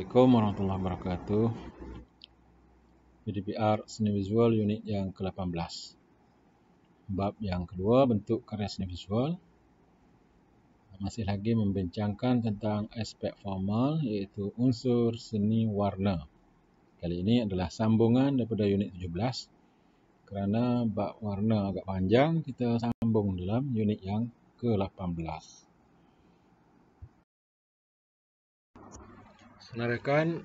Assalamualaikum warahmatullahi wabarakatuh. PDPR seni visual unit yang ke-18. Bab yang kedua bentuk karya seni visual. Masih lagi membincangkan tentang aspek formal iaitu unsur seni warna. Kali ini adalah sambungan daripada unit 17. Kerana bab warna agak panjang, kita sambung dalam unit yang ke-18. senarakan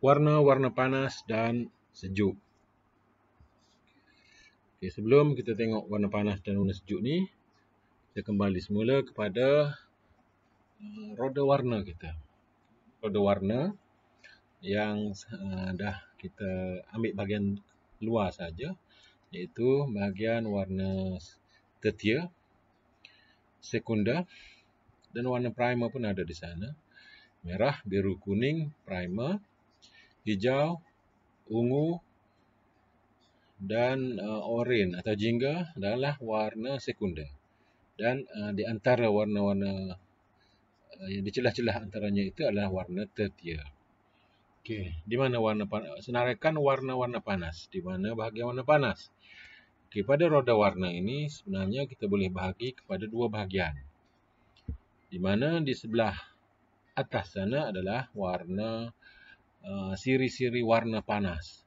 warna-warna panas dan sejuk. Okay, sebelum kita tengok warna panas dan warna sejuk ni, kita kembali semula kepada eh, roda warna kita. Roda warna yang eh, dah kita ambil bahagian luar saja, iaitu bahagian warna tertia, sekunder dan warna primer pun ada di sana merah, biru, kuning, primer, hijau, ungu dan uh, oren atau jingga adalah warna sekunder. Dan uh, di antara warna-warna uh, yang di celah-celah antaranya itu adalah warna tertia. Okey, di mana warna panas? Senaraikan warna-warna panas. Di mana bahagian warna panas? Okey, pada roda warna ini sebenarnya kita boleh bahagi kepada dua bahagian. Di mana di sebelah atas sana adalah warna eh, siri-siri uh, warna panas.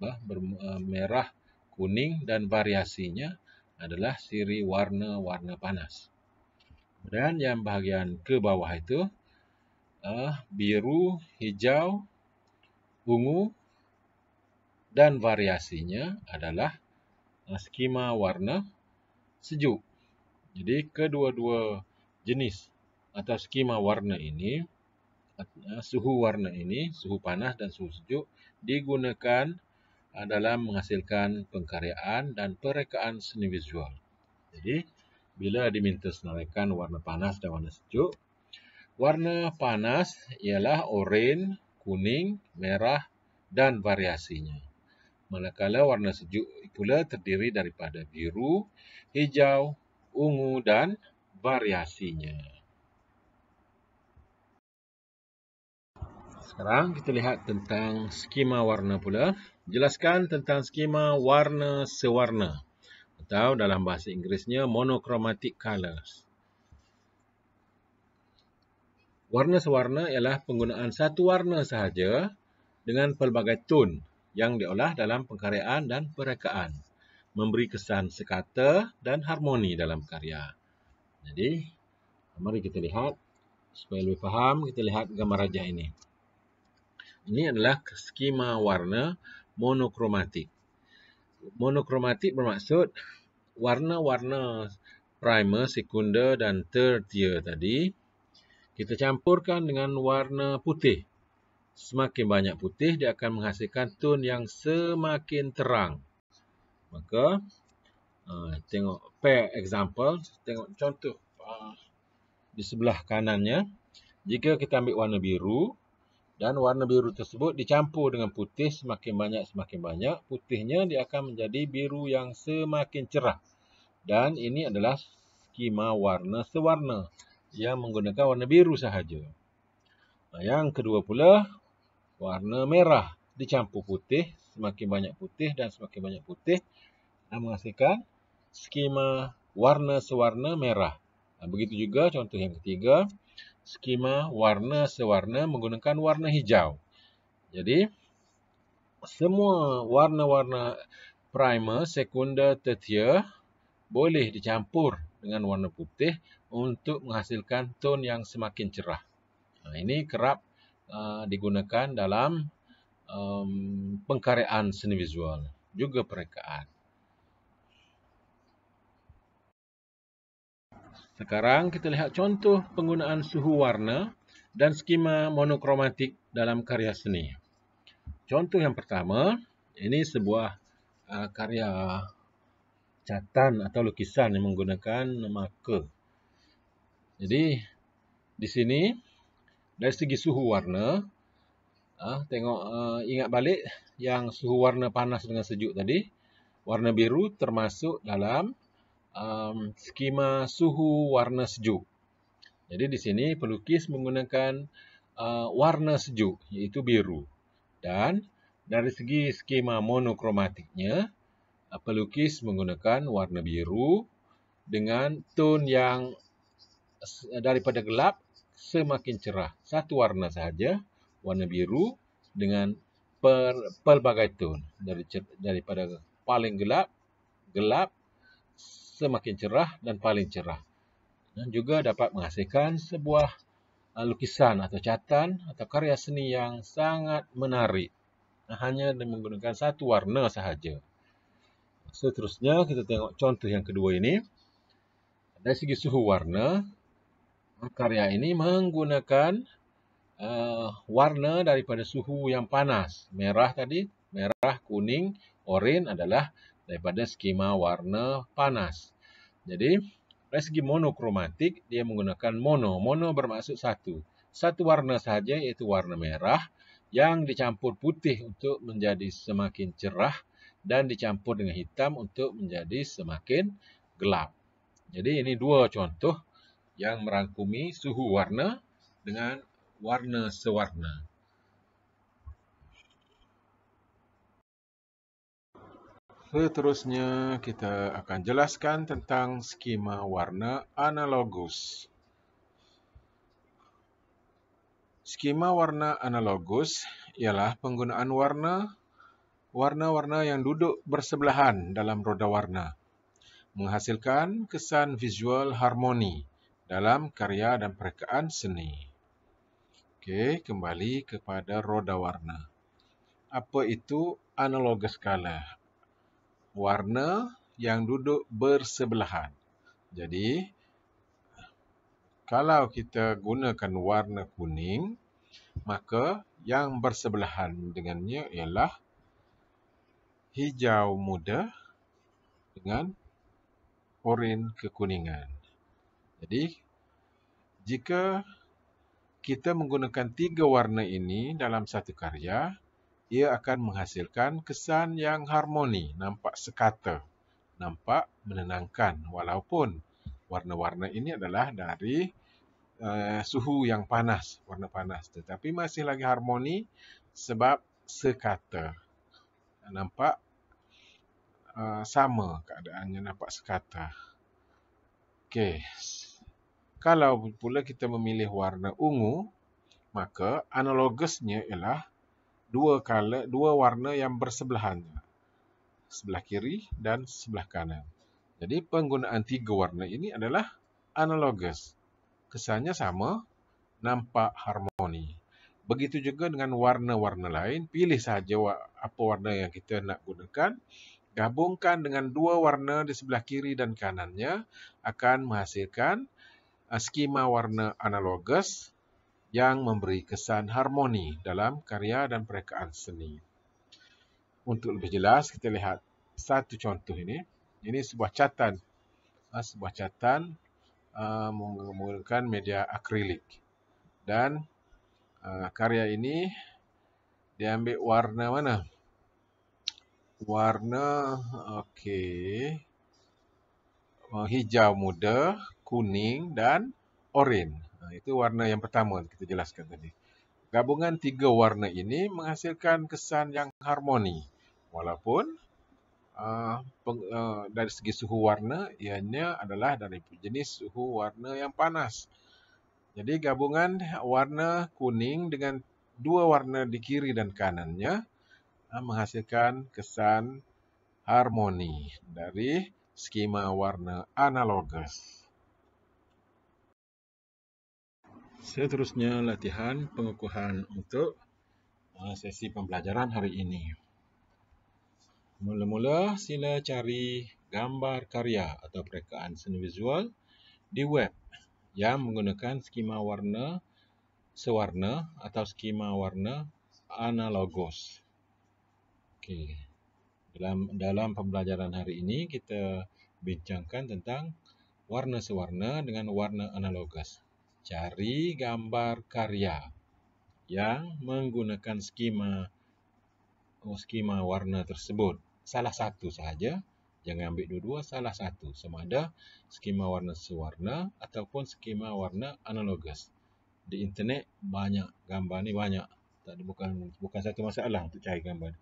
Bah, ber, uh, merah, kuning dan variasinya adalah siri warna-warna panas. Dan yang bahagian ke bawah itu uh, biru, hijau, ungu dan variasinya adalah uh, skema warna sejuk. Jadi kedua-dua jenis atau skema warna ini, suhu warna ini, suhu panas dan suhu sejuk digunakan uh, dalam menghasilkan pengkaryaan dan perekaan seni visual. Jadi, bila diminta senaraikan warna panas dan warna sejuk, warna panas ialah oranye, kuning, merah dan variasinya. Malakala warna sejuk pula terdiri daripada biru, hijau, ungu dan variasinya. Sekarang kita lihat tentang skema warna pula. Jelaskan tentang skema warna sewarna. Atau dalam bahasa Inggerisnya monochromatic colors. Warna sewarna ialah penggunaan satu warna sahaja dengan pelbagai tone yang diolah dalam pengkaryaan dan perekaan. Memberi kesan sekata dan harmoni dalam karya. Jadi, mari kita lihat supaya lebih faham kita lihat gambar rajah ini. Ini adalah skema warna monokromatik. Monokromatik bermaksud warna-warna primer, sekunder dan tertier tadi kita campurkan dengan warna putih. Semakin banyak putih, dia akan menghasilkan tone yang semakin terang. Maka, eh, tengok pair example, tengok contoh ah, di sebelah kanannya. Jika kita ambil warna biru, dan warna biru tersebut dicampur dengan putih semakin banyak semakin banyak. Putihnya dia akan menjadi biru yang semakin cerah. Dan ini adalah skema warna sewarna yang menggunakan warna biru sahaja. Yang kedua pula, warna merah dicampur putih. Semakin banyak putih dan semakin banyak putih. Dan menghasilkan skema warna sewarna merah. Begitu juga contoh yang ketiga skema warna sewarna menggunakan warna hijau. Jadi, semua warna-warna primer, sekunder, tertiar boleh dicampur dengan warna putih untuk menghasilkan tone yang semakin cerah. Nah, ini kerap uh, digunakan dalam um, pengkaryaan seni visual, juga perekaan. Sekarang kita lihat contoh penggunaan suhu warna dan skema monokromatik dalam karya seni. Contoh yang pertama, ini sebuah uh, karya catan atau lukisan yang menggunakan marker. Jadi di sini dari segi suhu warna, uh, tengok uh, ingat balik yang suhu warna panas dengan sejuk tadi, warna biru termasuk dalam um, skema suhu warna sejuk. Jadi di sini pelukis menggunakan uh, warna sejuk iaitu biru. Dan dari segi skema monokromatiknya, eh, pelukis menggunakan warna biru dengan tone yang daripada gelap semakin cerah. Satu warna sahaja, warna biru dengan per, pelbagai tone. Dari, daripada paling gelap, gelap semakin cerah dan paling cerah. Dan juga dapat menghasilkan sebuah uh, lukisan atau catan atau karya seni yang sangat menarik. Hanya dengan menggunakan satu warna sahaja. Seterusnya kita tengok contoh yang kedua ini. Dari segi suhu warna, karya ini menggunakan uh, warna daripada suhu yang panas. Merah tadi, merah, kuning, oranye adalah daripada skema warna panas. Jadi, dari segi monokromatik, dia menggunakan mono. Mono bermaksud satu. Satu warna sahaja iaitu warna merah yang dicampur putih untuk menjadi semakin cerah dan dicampur dengan hitam untuk menjadi semakin gelap. Jadi, ini dua contoh yang merangkumi suhu warna dengan warna sewarna. Seterusnya, kita akan jelaskan tentang skema warna analogus. Skema warna analogus ialah penggunaan warna, warna-warna yang duduk bersebelahan dalam roda warna, menghasilkan kesan visual harmoni dalam karya dan perkaan seni. Okey, kembali kepada roda warna. Apa itu analogous color? warna yang duduk bersebelahan. Jadi, kalau kita gunakan warna kuning, maka yang bersebelahan dengannya ialah hijau muda dengan oren kekuningan. Jadi, jika kita menggunakan tiga warna ini dalam satu karya, ia akan menghasilkan kesan yang harmoni, nampak sekata, nampak menenangkan walaupun warna-warna ini adalah dari uh, suhu yang panas, warna panas tetapi masih lagi harmoni sebab sekata. Nampak uh, sama keadaannya nampak sekata. Okey. Kalau pula kita memilih warna ungu, maka analogusnya ialah dua kala dua warna yang bersebelahan sebelah kiri dan sebelah kanan jadi penggunaan tiga warna ini adalah analogous kesannya sama nampak harmoni begitu juga dengan warna-warna lain pilih saja apa warna yang kita nak gunakan gabungkan dengan dua warna di sebelah kiri dan kanannya akan menghasilkan uh, skema warna analogous yang memberi kesan harmoni dalam karya dan perekaan seni. Untuk lebih jelas, kita lihat satu contoh ini. Ini sebuah catan. Ah, sebuah catan ah, menggunakan media akrilik. Dan ah, karya ini diambil warna mana? Warna, okey, hijau muda, kuning dan orange itu warna yang pertama kita jelaskan tadi. Gabungan tiga warna ini menghasilkan kesan yang harmoni. Walaupun uh, peng, uh, dari segi suhu warna, ianya adalah dari jenis suhu warna yang panas. Jadi gabungan warna kuning dengan dua warna di kiri dan kanannya uh, menghasilkan kesan harmoni dari skema warna analogus. Seterusnya latihan pengukuhan untuk uh, sesi pembelajaran hari ini. Mula-mula sila cari gambar karya atau perekaan seni visual di web yang menggunakan skema warna sewarna atau skema warna analogos. Okey. Dalam dalam pembelajaran hari ini kita bincangkan tentang warna sewarna dengan warna analogos cari gambar karya yang menggunakan skema oh, skema warna tersebut. Salah satu sahaja. Jangan ambil dua-dua, salah satu. Sama ada skema warna sewarna ataupun skema warna analogus. Di internet banyak gambar ni banyak. Tak ada, bukan bukan satu masalah untuk cari gambar.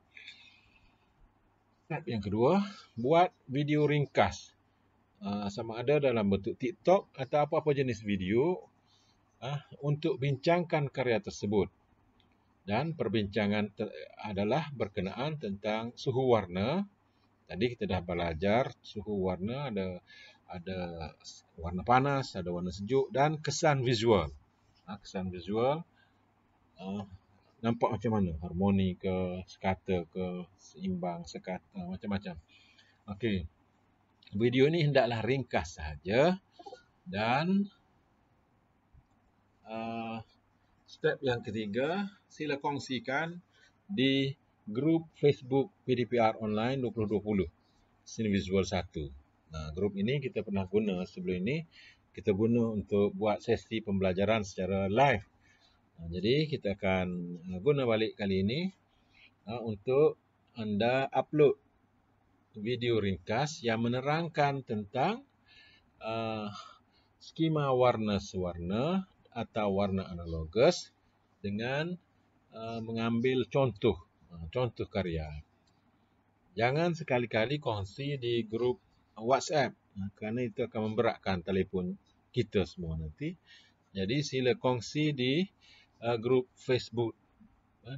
Step yang kedua, buat video ringkas. Uh, sama ada dalam bentuk TikTok atau apa-apa jenis video, uh, untuk bincangkan karya tersebut. Dan perbincangan ter adalah berkenaan tentang suhu warna. Tadi kita dah belajar suhu warna ada ada warna panas, ada warna sejuk dan kesan visual. Uh, kesan visual uh, nampak macam mana? Harmoni ke, sekata ke, seimbang, sekata, macam-macam. Okey. Video ini hendaklah ringkas sahaja dan uh, step yang ketiga, sila kongsikan di grup Facebook PDPR Online 2020. Sini visual 1. Nah, grup ini kita pernah guna sebelum ini. Kita guna untuk buat sesi pembelajaran secara live. Nah, jadi kita akan uh, guna balik kali ini uh, untuk anda upload video ringkas yang menerangkan tentang uh, skema warna-sewarna atau warna analogus dengan uh, mengambil contoh eh, contoh karya. Jangan sekali-kali kongsi di grup WhatsApp eh, kerana itu akan memberatkan telefon kita semua nanti. Jadi sila kongsi di uh, grup Facebook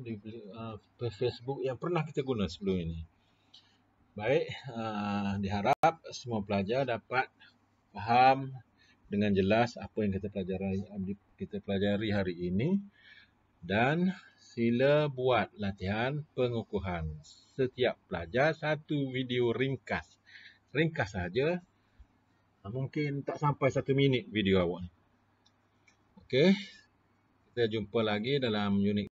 di uh, Facebook yang pernah kita guna sebelum ini. Baik, uh, diharap semua pelajar dapat faham dengan jelas apa yang kita pelajari kita pelajari hari ini dan sila buat latihan pengukuhan setiap pelajar satu video ringkas ringkas saja mungkin tak sampai satu minit video awak ni okey kita jumpa lagi dalam unit